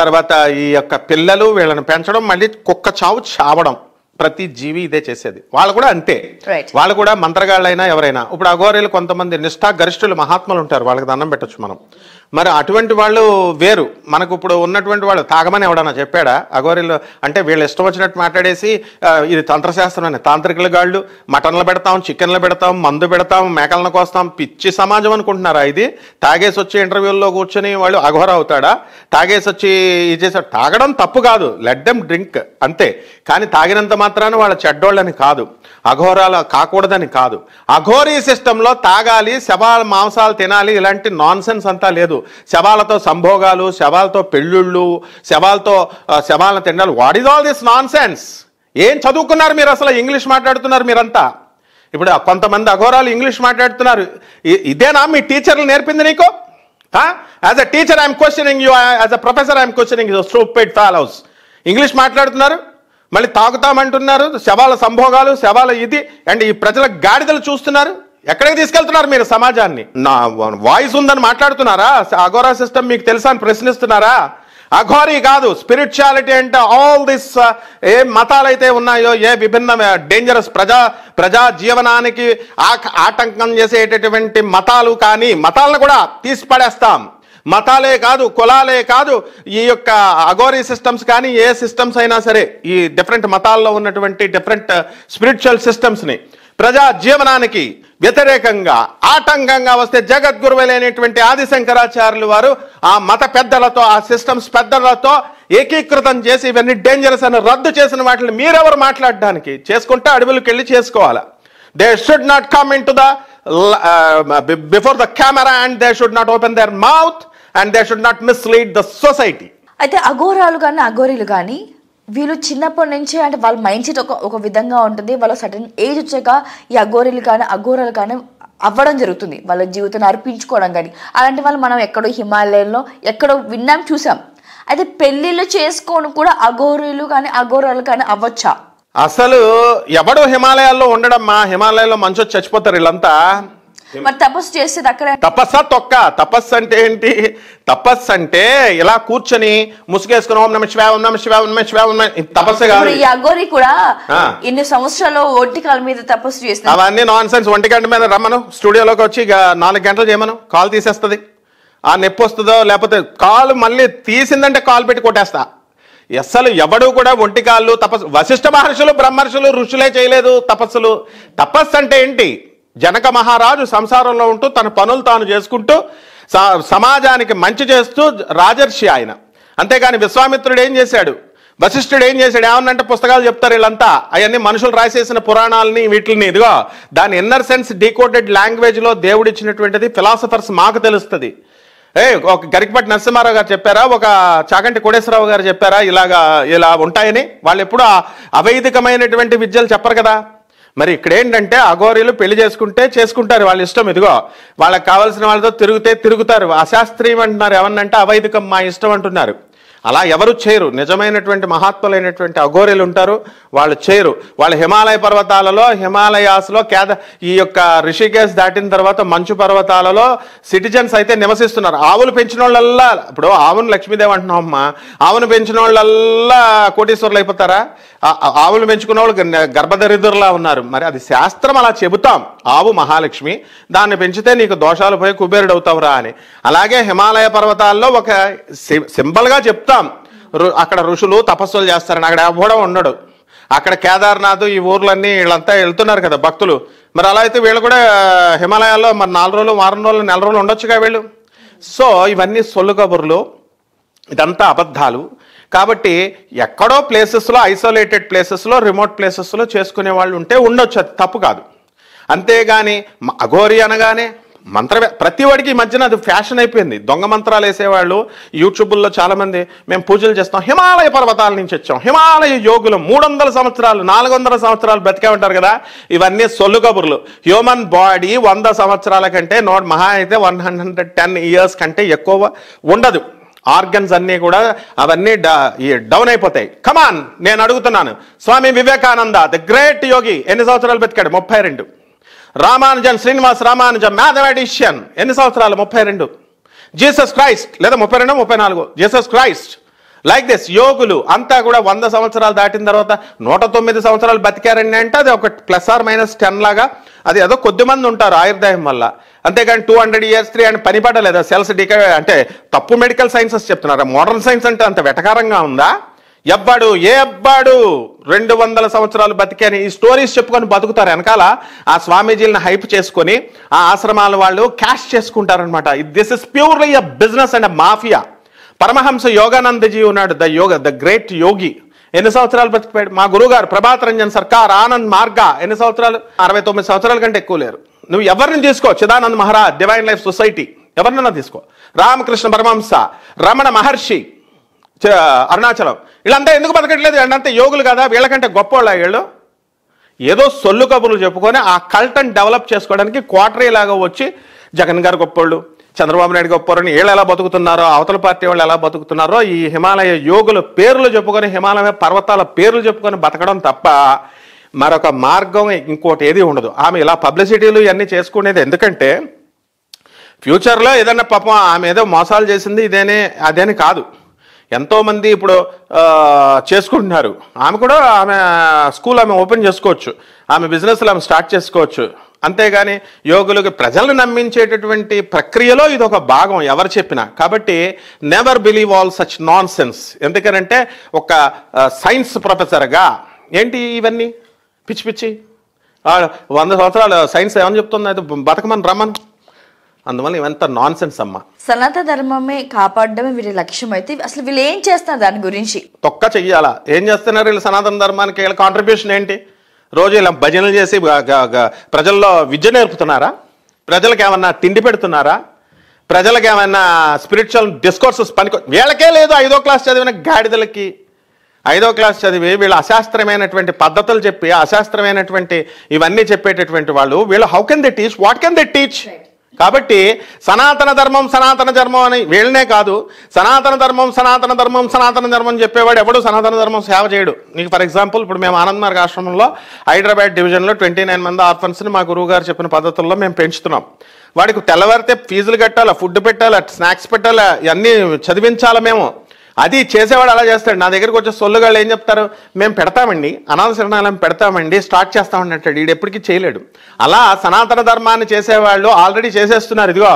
తర్వాత ఈ యొక్క పిల్లలు వీళ్ళని పెంచడం మళ్ళీ కుక్క చావు చావడం ప్రతి జీవి ఇదే చేసేది వాళ్ళు కూడా అంతే వాళ్ళు కూడా మంత్రగాళ్ళైనా ఎవరైనా ఇప్పుడు అఘోరీలు కొంతమంది నిష్ఠా గరిష్ఠులు మహాత్ములు ఉంటారు వాళ్ళకి దండం పెట్టచ్చు మనం మరి అటువంటి వాళ్ళు వేరు మనకు ఇప్పుడు ఉన్నటువంటి వాళ్ళు తాగమని ఎవడన్నా చెప్పాడా అఘోరీలు అంటే వీళ్ళు ఇష్టం వచ్చినట్టు మాట్లాడేసి ఇది తంత్రశాస్త్రం అని తాంత్రికుల గాళ్ళు మటన్లు పెడతాం చికెన్లు పెడతాం మందు పెడతాం మేకలను కోస్తాం పిచ్చి సమాజం అనుకుంటున్నారా ఇది తాగేసి వచ్చి ఇంటర్వ్యూల్లో కూర్చొని వాళ్ళు అఘోర అవుతాడా తాగేసి వచ్చి ఇది చేశాడు తాగడం తప్పు కాదు లెడ్డెం డ్రింక్ అంతే కానీ తాగినంత మాత్రాన వాళ్ళ చెడ్డోళ్ళని కాదు అఘోరాలు కాకూడదని కాదు అఘోరీ సిస్టంలో తాగాలి శవాల మాంసాలు తినాలి ఇలాంటి నాన్ సెన్స్ అంతా లేదు శవాలతో సంభోగాలు శవాలతో పెళ్ళిళ్ళు శవాలతో శవాలను తినాలి what is all this nonsense ఏం చదువుకున్నారు మీరు అసలు ఇంగ్లీష్ మాట్లాడుతున్నారు మీరంతా ఇప్పుడు కొంతమంది అఘోరాలు ఇంగ్లీష్ మాట్లాడుతున్నారు ఇదేనా మీ టీచర్లు నేర్పింది నీకు as a teacher I'm questioning you as a professor I'm questioning stupid fellows English మాట్లాడుతున్నారు మళ్ళీ తాగుతామంటున్నారు శవాల సంభోగాలు శవాల ఇది అండ్ ఈ ప్రజల గాడిదలు చూస్తున్నారు ఎక్కడికి తీసుకెళ్తున్నారు మీరు సమాజాన్ని నా వాయిస్ ఉందని మాట్లాడుతున్నారా అఘోరా సిస్టమ్ మీకు తెలుసా అని ప్రశ్నిస్తున్నారా అఘోరీ కాదు స్పిరిచువాలిటీ అంటే ఆల్ దిస్ ఏ మతాలైతే ఉన్నాయో ఏ విభిన్న డేంజరస్ ప్రజా ప్రజా జీవనానికి ఆటంకం చేసేటటువంటి మతాలు కానీ మతాలను కూడా తీసి మతాలే కాదు కులాలే కాదు ఈ యొక్క అగోరీ సిస్టమ్స్ కానీ ఏ సిస్టమ్స్ అయినా సరే ఈ డిఫరెంట్ మతాల్లో ఉన్నటువంటి డిఫరెంట్ స్పిరిచువల్ సిస్టమ్స్ని ప్రజా జీవనానికి వ్యతిరేకంగా ఆటంకంగా వస్తే జగద్గురువులైనటువంటి ఆది శంకరాచార్యులు వారు ఆ మత పెద్దలతో ఆ సిస్టమ్స్ పెద్దలతో ఏకీకృతం చేసి ఇవన్నీ డేంజరస్ అని రద్దు చేసిన వాటిని మీరెవరు మాట్లాడడానికి చేసుకుంటే అడవులకు వెళ్ళి చేసుకోవాలి they should not come in to the before the camera and they should not open their mouth and they should not mislead the society అయితే అఘోరాలు కానీ అఘోరీలు కానీ వీళ్ళు చిన్నప్పటి నుంచి అంటే వాళ్ళ మైండ్ సెట్ ఒక ఒక విధంగా ఉంటుంది వాళ్ళ సడన్ ఏజ్ వచ్చాక ఈ అఘోరీలు కానీ అఘోరాలు కానీ అవ్వడం జరుగుతుంది వాళ్ళ జీవితాన్ని అర్పించుకోవడం కానీ అలాంటి వాళ్ళు మనం ఎక్కడో హిమాలయంలో ఎక్కడో విన్నాం చూసాం అయితే పెళ్ళిళ్ళు చేసుకొని కూడా అఘోరీలు కానీ అఘోరాలు కానీ అవ్వచ్చా అసలు ఎవడు హిమాలయాల్లో ఉండడం మా హిమాలయాల్లో మంచి చచ్చిపోతారు వీళ్ళంతా మరి తపస్సు చేసేది అక్కడ తపస్సా తొక్క తపస్సు అంటే ఏంటి తపస్సు అంటే ఇలా కూర్చొని ముసుగేసుకుని ఓం నమ శివాయ ఓం నమ శివాయ ఓం నమ తపస్సు కాదు ఈ అగోరి కూడా ఇన్ని సంవత్సరాలు కాల మీద తపస్సు చేసిన అవన్నీ నాన్ సెన్స్ ఒంటి గంట మీద రమ్మను స్టూడియోలోకి వచ్చి నాలుగు గంటలు చేయమను కాల్ తీసేస్తుంది ఆ నొప్పి వస్తుందో లేకపోతే కాలు మళ్ళీ తీసిందంటే కాల్ పెట్టి కొట్టేస్తా అస్సలు ఎవడు కూడా ఒంటికాళ్ళు తపస్సు వశిష్ఠ మహర్షులు బ్రహ్మర్షులు ఋషులే చేయలేదు తపస్సులు తపస్సు అంటే ఏంటి జనక మహారాజు సంసారంలో ఉంటూ తన పనులు తాను చేసుకుంటూ సమాజానికి మంచి చేస్తూ రాజర్షి ఆయన అంతేగాని విశ్వామిత్రుడు ఏం చేశాడు వశిష్ఠుడు ఏం చేశాడు ఏమన్నంటే పుస్తకాలు చెప్తారు వీళ్ళంతా అవన్నీ మనుషులు రాసేసిన పురాణాలని వీటిని ఇదిగో దాని ఇన్నర్ సెన్స్ డీకోడెడ్ లాంగ్వేజ్లో దేవుడిచ్చినటువంటిది ఫిలాసఫర్స్ మాకు తెలుస్తుంది ఏ ఒక గరికపట్టి నరసింహారావు గారు చెప్పారా ఒక చాకంటి కోడేశ్వరరావు గారు చెప్పారా ఇలాగా ఇలా ఉంటాయని వాళ్ళు ఎప్పుడు అవైదికమైనటువంటి విద్యలు చెప్పరు కదా మరి ఇక్కడ ఏంటంటే అఘోరీలు పెళ్లి చేసుకుంటే చేసుకుంటారు వాళ్ళ ఇష్టం ఇదిగో వాళ్ళకి కావాల్సిన వాళ్ళతో తిరిగితే తిరుగుతారు అశాస్త్రీయం అంటున్నారు ఏమన్నంటే అవైదికం మా ఇష్టం అంటున్నారు అలా ఎవరు చేయరు నిజమైనటువంటి మహాత్ములైనటువంటి అఘోరీలు ఉంటారు వాళ్ళు చేయరు వాళ్ళు హిమాలయ పర్వతాలలో హిమాలయాస్లో కేద ఈ యొక్క రిషికేశ్ దాటిన తర్వాత మంచు పర్వతాలలో సిటిజన్స్ అయితే నివసిస్తున్నారు ఆవులు పెంచిన వాళ్ళల్లా ఇప్పుడు ఆవును లక్ష్మీదేవి అంటున్నాం అమ్మ ఆవును పెంచిన వాళ్ళల్లా కోటీశ్వరులు అయిపోతారా ఆవులు పెంచుకున్న వాళ్ళు గర్భదరిద్రులా ఉన్నారు మరి అది శాస్త్రం అలా చెబుతాం ఆవు మహాలక్ష్మి దాన్ని పెంచితే నీకు దోషాలు పోయి కుబేరుడు అవుతావురా అని అలాగే హిమాలయ పర్వతాల్లో ఒక సింబల్గా చెప్తాం చెప్తాం అక్కడ ఋషులు తపస్సులు చేస్తారని అక్కడ కూడా ఉండడు అక్కడ కేదార్నాథ్ ఈ ఊర్లన్నీ వీళ్ళంతా వెళ్తున్నారు కదా భక్తులు మరి అలా అయితే వీళ్ళు కూడా హిమాలయాల్లో మరి నాలుగు రోజులు వారం రోజులు నెల రోజులు ఉండొచ్చుగా వీళ్ళు సో ఇవన్నీ సొల్లు కబుర్లు ఇదంతా అబద్ధాలు కాబట్టి ఎక్కడో ప్లేసెస్లో ఐసోలేటెడ్ ప్లేసెస్లో రిమోట్ ప్లేసెస్లో చేసుకునే వాళ్ళు ఉంటే ఉండొచ్చు అది తప్పు కాదు అంతేగాని అఘోరి అనగానే మంత్ర ప్రతి వాడికి ఈ మధ్యన అది ఫ్యాషన్ అయిపోయింది దొంగ మంత్రాలు వేసేవాళ్ళు యూట్యూబుల్లో చాలామంది మేము పూజలు చేస్తాం హిమాలయ పర్వతాల నుంచి వచ్చాం హిమాలయ యోగులు మూడు వందల సంవత్సరాలు నాలుగు వందల సంవత్సరాలు బ్రతికే ఉంటారు కదా ఇవన్నీ సొల్లు కబుర్లు హ్యూమన్ బాడీ వంద సంవత్సరాల కంటే నోట్ మహా అయితే వన్ హండ్రెడ్ టెన్ ఇయర్స్ కంటే ఎక్కువ ఉండదు ఆర్గన్స్ అన్నీ కూడా అవన్నీ డౌన్ అయిపోతాయి కమాన్ నేను అడుగుతున్నాను స్వామి వివేకానంద ద గ్రేట్ యోగి ఎన్ని సంవత్సరాలు బ్రతికాడు ముప్పై రెండు రామానుజన్ శ్రీనివాస్ రామానుజన్ మ్యాథమెటిషియన్ ఎన్ని సంవత్సరాలు ముప్పై రెండు జీసస్ క్రైస్ట్ లేదా ముప్పై రెండు ముప్పై నాలుగు జీసస్ క్రైస్ట్ లైక్ దిస్ యోగులు అంతా కూడా వంద సంవత్సరాలు దాటిన తర్వాత నూట తొమ్మిది సంవత్సరాలు బతికారండి అంటే అది ఒక ప్లస్ ఆర్ మైనస్ టెన్ లాగా అది ఏదో కొద్ది మంది ఉంటారు ఆయుర్దాయం వల్ల అంతేగాని two hundred years three and పని పడలేదు సెల్స్ డికే అంటే తప్పు మెడికల్ సైన్సెస్ చెప్తున్నారు మోడర్న్ సైన్స్ అంటే అంత వెటకారంగా ఉందా ఎవ్వడు ఏ ఎవ్వడు రెండు వందల సంవత్సరాలు అని ఈ స్టోరీస్ చెప్పుకొని బతుకుతారు వెనకాల ఆ స్వామీజీలను హైప్ చేసుకొని ఆ ఆశ్రమాల వాళ్ళు క్యాష్ చేసుకుంటారనమాట this is purely a business and a mafia Paramahansa Yoganandaji ఉన్నాడు the yoga the great yogi ఎన్ని సంవత్సరాలు బతికిపోయాడు మా గురుగారు ప్రభాత్ రంజన్ సర్కార్ ఆనంద్ మార్గ ఎన్ని సంవత్సరాలు అరవై తొమ్మిది సంవత్సరాల కంటే ఎక్కువ లేరు నువ్వు ఎవరిని తీసుకో Chidanand Maharaj divine life society ఎవరినైనా తీసుకో రామకృష్ణ పరమహంస రమణ మహర్షి అరుణాచలం వీళ్ళంతా ఎందుకు బతకట్లేదు వీళ్ళంతా యోగులు కదా వీళ్ళకంటే గొప్ప వాళ్ళు వీళ్ళు ఏదో సొల్లు కబుర్లు చెప్పుకొని ఆ కల్టన్ డెవలప్ చేసుకోవడానికి క్వార్టరీలాగా వచ్చి జగన్ గారు గొప్పోళ్ళు చంద్రబాబు నాయుడు గొప్పవారని వీళ్ళు ఎలా బతుకుతున్నారో అవతల పార్టీ వాళ్ళు ఎలా బతుకుతున్నారో ఈ హిమాలయ యోగుల పేర్లు చెప్పుకొని హిమాలయ పర్వతాల పేర్లు చెప్పుకొని బతకడం తప్ప మరొక మార్గం ఇంకోటి ఏది ఉండదు ఆమె ఇలా పబ్లిసిటీలు ఇవన్నీ చేసుకునేది ఎందుకంటే ఫ్యూచర్లో ఏదన్నా పాపం ఆమె ఏదో మోసాలు చేసింది ఇదేనే అదేని కాదు ఎంతోమంది ఇప్పుడు చేసుకుంటున్నారు ఆమె కూడా ఆమె స్కూల్ ఆమె ఓపెన్ చేసుకోవచ్చు ఆమె బిజినెస్లు ఆమె స్టార్ట్ చేసుకోవచ్చు అంతేగాని యోగులకు ప్రజలను నమ్మించేటటువంటి ప్రక్రియలో ఇది ఒక భాగం ఎవరు చెప్పినా కాబట్టి never believe all such nonsense ఎందుకనంటే ఒక సైన్స్ ప్రొఫెసర్గా ఏంటి ఇవన్నీ పిచ్చి పిచ్చి వంద సంవత్సరాలు సైన్స్ ఏమని చెప్తుంది అయితే బతకమని రమ్మని అందువల్ల ఇవంతా నాన్ సెన్స్ అమ్మ సనాత ధర్మమే కాపాడడమే వీరి లక్ష్యం అయితే అసలు వీళ్ళు ఏం చేస్తారు దాని గురించి తొక్క చెయ్యాలా ఏం చేస్తున్నారు వీళ్ళు సనాతన ధర్మానికి కాంట్రిబ్యూషన్ ఏంటి రోజు ఇలా భజనలు చేసి ప్రజల్లో విద్య నేర్పుతున్నారా ప్రజలకు ఏమన్నా తిండి పెడుతున్నారా ప్రజలకు ఏమైనా స్పిరిచువల్ డిస్కోర్సెస్ పనికి వీళ్ళకే లేదు ఐదో క్లాస్ చదివిన గాడిదలకి ఐదో క్లాస్ చదివి వీళ్ళు అశాస్త్రమైనటువంటి పద్ధతులు చెప్పి అశాస్త్రమైనటువంటి ఇవన్నీ చెప్పేటటువంటి వాళ్ళు వీళ్ళు how can they teach what can they teach కాబట్టి సనాతన ధర్మం సనాతన ధర్మం అని వీళ్ళనే కాదు సనాతన ధర్మం సనాతన ధర్మం సనాతన ధర్మం చెప్పేవాడు ఎవడు సనాతన ధర్మం సేవ చేయడు నీకు ఫర్ ఎగ్జాంపుల్ ఇప్పుడు మేము ఆనంద్ మార్గ ఆశ్రమంలో హైదరాబాద్ డివిజన్లో ట్వంటీ నైన్ మంది ఆర్ఫన్స్ని మా గురువు గారు చెప్పిన పద్ధతుల్లో మేము పెంచుతున్నాం వాడికి తెల్లవారితే ఫీజులు కట్టాలా ఫుడ్ పెట్టాలా స్నాక్స్ పెట్టాలా ఇవన్నీ చదివించాలా మేము అది చేసేవాడు అలా చేస్తాడు నా దగ్గరకు వచ్చే సొల్లుగాళ్ళు ఏం చెప్తారు మేము పెడతామండి అనాథ శరణాలయం పెడతామండి స్టార్ట్ చేస్తామని అంటాడు ఈడు ఎప్పటికీ చేయలేడు అలా సనాతన ధర్మాన్ని చేసేవాళ్ళు ఆల్రెడీ చేసేస్తున్నారు ఇదిగో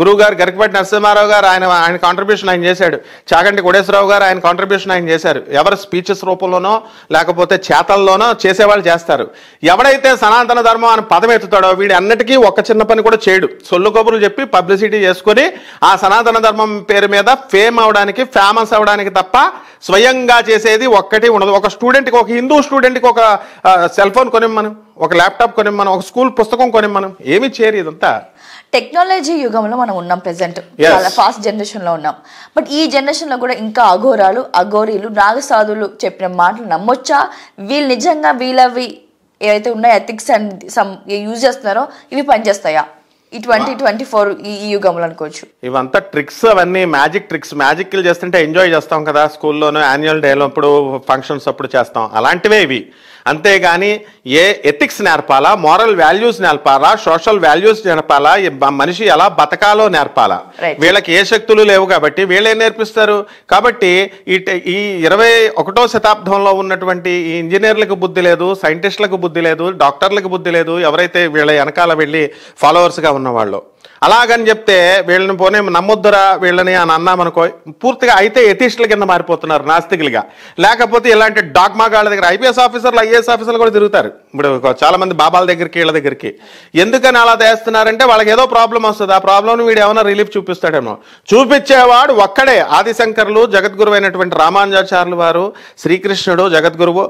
గురువు గారు గరికపాటి నరసింహారావు గారు ఆయన ఆయన కాంట్రిబ్యూషన్ ఆయన చేశాడు చాగంటి కోడేశ్వరరావు గారు ఆయన కాంట్రిబ్యూషన్ ఆయన చేశారు ఎవరు స్పీచెస్ రూపంలోనో లేకపోతే చేతల్లోనో చేసేవాళ్ళు చేస్తారు ఎవడైతే సనాతన ధర్మం అని పదం ఎత్తుతాడో వీడు అన్నిటికీ ఒక చిన్న పని కూడా చేయడు సొల్లు కబుర్లు చెప్పి పబ్లిసిటీ చేసుకొని ఆ సనాతన ధర్మం పేరు మీద ఫేమ్ అవడానికి ఫేమస్ అవడానికి చదవడానికి తప్ప స్వయంగా చేసేది ఒక్కటి ఉండదు ఒక స్టూడెంట్కి ఒక హిందూ స్టూడెంట్కి ఒక సెల్ ఫోన్ కొనిమ్మను ఒక ల్యాప్టాప్ కొనిమ్మను ఒక స్కూల్ పుస్తకం కొనిమ్మను ఏమి చేయరు ఇదంతా టెక్నాలజీ యుగంలో మనం ఉన్నాం ప్రెసెంట్ చాలా ఫాస్ట్ జనరేషన్లో ఉన్నాం బట్ ఈ జనరేషన్లో కూడా ఇంకా అఘోరాలు అఘోరీలు నాగసాధులు చెప్పిన మాటలు నమ్మొచ్చా వీళ్ళు నిజంగా వీళ్ళవి ఏవైతే ఉన్నాయో ఎథిక్స్ అండ్ సమ్ యూజ్ చేస్తున్నారో ఇవి పనిచేస్తాయా ఈ ట్వంటీ ట్వంటీ ఫోర్ ఈ యుగంలో అనుకోవచ్చు ఇవంతా ట్రిక్స్ అవన్నీ మ్యాజిక్ ట్రిక్స్ మ్యాజిక్ చేస్తుంటే ఎంజాయ్ చేస్తాం కదా స్కూల్లోనూ యాన్యువల్ డేలో అప్పుడు ఫంక్షన్స్ అప్పుడు చేస్తాం అలాంటివే ఇవి అంతేగాని ఏ ఎథిక్స్ నేర్పాలా మోరల్ వాల్యూస్ నేర్పాలా సోషల్ వాల్యూస్ నేర్పాలా మనిషి ఎలా బతకాలో నేర్పాలా వీళ్ళకి ఏ శక్తులు లేవు కాబట్టి వీళ్ళేం నేర్పిస్తారు కాబట్టి ఈ ఈ ఇరవై ఒకటో శతాబ్దంలో ఉన్నటువంటి ఈ ఇంజనీర్లకు బుద్ధి లేదు సైంటిస్టులకు బుద్ధి లేదు డాక్టర్లకు బుద్ధి లేదు ఎవరైతే వీళ్ళ వెనకాల వెళ్ళి ఫాలోవర్స్గా ఉన్నవాళ్ళు అలాగని చెప్తే వీళ్ళని పోనీ నమ్మొద్దురా వీళ్ళని అని అన్నామనుకో పూర్తిగా అయితే యతీష్ల కింద మారిపోతున్నారు నాస్తికులుగా లేకపోతే ఇలాంటి డాగ్మాగాళ్ళ దగ్గర ఐపీఎస్ ఆఫీసర్లు ఐఏఎస్ ఆఫీసర్లు కూడా తిరుగుతారు ఇప్పుడు చాలామంది బాబాల దగ్గరికి వీళ్ళ దగ్గరికి ఎందుకని అలా చేస్తున్నారంటే వాళ్ళకి ఏదో ప్రాబ్లం వస్తుంది ఆ ప్రాబ్లం వీడు ఏమైనా రిలీఫ్ చూపిస్తాడేమో చూపించేవాడు ఒక్కడే ఆదిశంకర్లు జగద్గురు అయినటువంటి రామానుజాచార్యులు వారు శ్రీకృష్ణుడు జగద్గురువు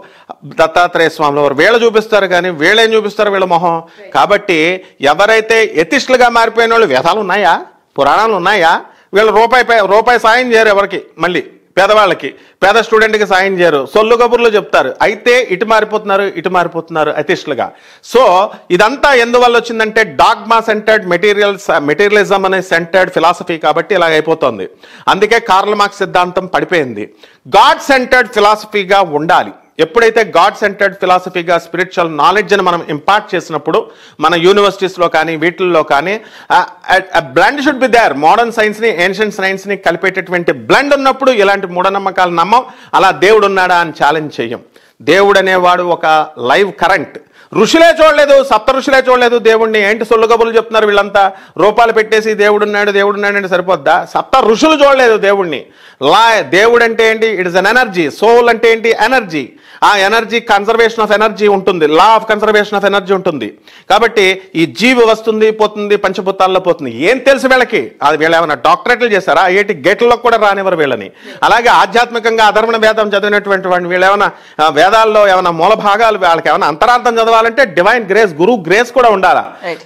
దత్తాత్రేయ స్వాముల వారు వీళ్ళు చూపిస్తారు కానీ వీళ్ళేం చూపిస్తారు వీళ్ళ మొహం కాబట్టి ఎవరైతే యతిష్లుగా మారిపోయిన వీళ్ళు వేదాలు ఉన్నాయా పురాణాలు ఉన్నాయా వీళ్ళు రూపాయి రూపాయి సాయం చేయరు ఎవరికి మళ్ళీ పేదవాళ్ళకి పేద స్టూడెంట్కి సాయం చేయరు సొల్లు కబుర్లు చెప్తారు అయితే ఇటు మారిపోతున్నారు ఇటు మారిపోతున్నారు అతిష్లుగా సో ఇదంతా ఎందువల్ల వచ్చిందంటే డాగ్మా సెంటర్డ్ మెటీరియల్స్ మెటీరియలిజం అనే సెంటర్డ్ ఫిలాసఫీ కాబట్టి ఇలాగ అయిపోతుంది అందుకే కార్ల మార్క్ సిద్ధాంతం పడిపోయింది గాడ్ సెంటర్డ్ ఫిలాసఫీగా ఉండాలి ఎప్పుడైతే గాడ్ సెంటర్డ్ ఫిలాసఫీగా స్పిరిచువల్ నాలెడ్జ్ని మనం ఇంపార్ట్ చేసినప్పుడు మన యూనివర్సిటీస్లో కానీ వీటిల్లో కానీ blend should be there modern సైన్స్ని ఏన్షియంట్ సైన్స్ని కలిపేటటువంటి బ్లెండ్ ఉన్నప్పుడు ఇలాంటి మూఢనమ్మకాలు నమ్మం అలా దేవుడు ఉన్నాడా అని ఛాలెంజ్ చేయం దేవుడు అనేవాడు ఒక లైవ్ కరెంట్ ఋషులే చూడలేదు సప్త ఋషులే చూడలేదు దేవుడిని ఏంటి సొల్లు చెప్తున్నారు వీళ్ళంతా రూపాలు పెట్టేసి దేవుడు ఉన్నాడు అంటే సరిపోద్దా సప్త ఋషులు చూడలేదు దేవుడిని లా దేవుడు అంటే ఏంటి it is an energy soul అంటే ఏంటి ఎనర్జీ ఆ ఎనర్జీ కన్సర్వేషన్ ఆఫ్ ఎనర్జీ ఉంటుంది law of conservation of energy ఉంటుంది కాబట్టి ఈ జీవి వస్తుంది పోతుంది పంచభూతాల్లో పోతుంది ఏం తెలుసు వీళ్ళకి అది వీళ్ళు ఏమైనా డాక్టరేట్లు చేశారా ఏటి గేట్లలో కూడా రానివ్వరు వీళ్ళని అలాగే ఆధ్యాత్మికంగా అధర్మణ వేదం చదివినటువంటి వాడిని వీళ్ళు ఏమైనా వేద వేదాల్లో ఏమైనా మూల భాగాలు వాళ్ళకి ఏమైనా అంతరార్థం చదవాలంటే డివైన్ గ్రేస్ గురువు గ్రేస్ కూడా ఉండాలా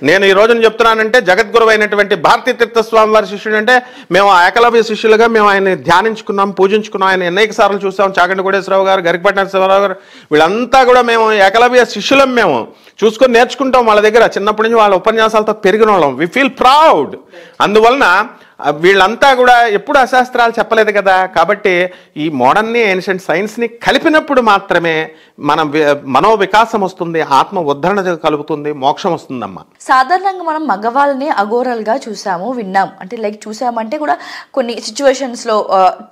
నేను ఈ రోజున చెప్తున్నానంటే జగద్గురువు అయినటువంటి భారతీ తీర్థస్వామి వారి శిష్యుడు అంటే మేము ఆ ఏకలవ్య శిష్యులుగా మేము ఆయన ధ్యానించుకున్నాం పూజించుకున్నాం ఆయన అనేక సార్లు చూసాం చాగండి కోటేశ్వరరావు గారు శివరావు గారు వీళ్ళంతా కూడా మేము ఏకలవ్య శిష్యులం మేము చూసుకొని నేర్చుకుంటాం వాళ్ళ దగ్గర చిన్నప్పటి నుంచి వాళ్ళ ఉపన్యాసాలతో పెరిగిన వాళ్ళం వి ఫీల్ ప్రౌడ్ అందువలన వీళ్ళంతా కూడా ఎప్పుడు అశాస్త్రాలు చెప్పలేదు కదా కాబట్టి ఈ మోడర్న్ని ఏన్షియంట్ సైన్స్ని కలిపినప్పుడు మాత్రమే మనం మనో వికాసం వస్తుంది ఆత్మ ఉద్ధరణ కలుగుతుంది మోక్షం వస్తుందమ్మా సాధారణంగా మనం మగవాళ్ళని అగోరల్గా చూసాము విన్నాం అంటే లైక్ చూసామంటే కూడా కొన్ని సిచ్యువేషన్స్లో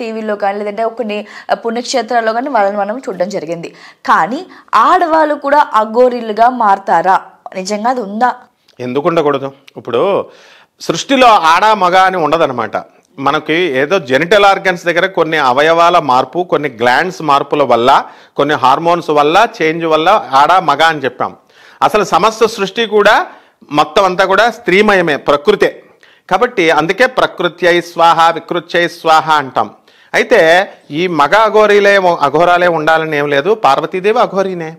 టీవీలో కానీ లేదంటే కొన్ని పుణ్యక్షేత్రాల్లో కానీ వాళ్ళని మనం చూడడం జరిగింది కానీ ఆడవాళ్ళు కూడా అఘోరిలుగా మారుతారా నిజంగా అది ఉందా ఎందుకు ఉండకూడదు ఇప్పుడు సృష్టిలో ఆడ మగ అని ఉండదనమాట మనకి ఏదో జెనిటల్ ఆర్గన్స్ దగ్గర కొన్ని అవయవాల మార్పు కొన్ని గ్లాండ్స్ మార్పుల వల్ల కొన్ని హార్మోన్స్ వల్ల చేంజ్ వల్ల ఆడ మగ అని చెప్పాం అసలు సమస్త సృష్టి కూడా మొత్తం అంతా కూడా స్త్రీమయమే ప్రకృతే కాబట్టి అందుకే ప్రకృత్యై స్వాహ వికృత్యై స్వాహ అంటాం అయితే ఈ మగ అఘోరీలే అఘోరాలే ఉండాలని ఏం లేదు పార్వతీదేవి అఘోరీనే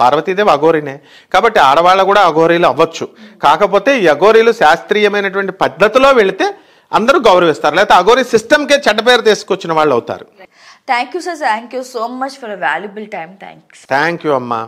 పార్వతీదేవి అఘోరినే కాబట్టి ఆడవాళ్ళ కూడా అఘోరీలు అవ్వచ్చు కాకపోతే ఈ అఘోరీలు శాస్త్రీయమైనటువంటి పద్ధతిలో వెళితే అందరూ గౌరవిస్తారు లేకపోతే అఘోరీ సిస్టమ్కే చెడ్డ పేరు తీసుకొచ్చిన వాళ్ళు అవుతారు thank you sir thank you so much for valuable time thanks thank you అమ్మా